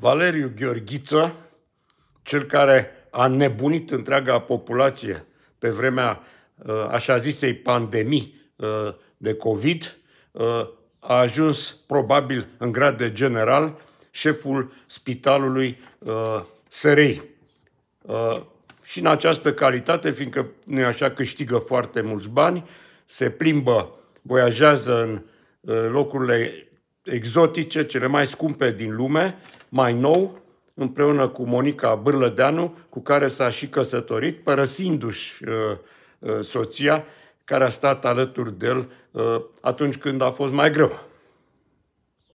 Valeriu Gheorghiță, cel care a nebunit întreaga populație pe vremea uh, așa zisei pandemii uh, de COVID, uh, a ajuns probabil în grad de general șeful spitalului SRI. Și în această calitate, fiindcă nu așa câștigă foarte mulți bani, se plimbă, voiajează în locurile exotice, cele mai scumpe din lume, mai nou, împreună cu Monica Bârlădeanu, cu care s-a și căsătorit, părăsindu-și uh, uh, soția, care a stat alături de el uh, atunci când a fost mai greu.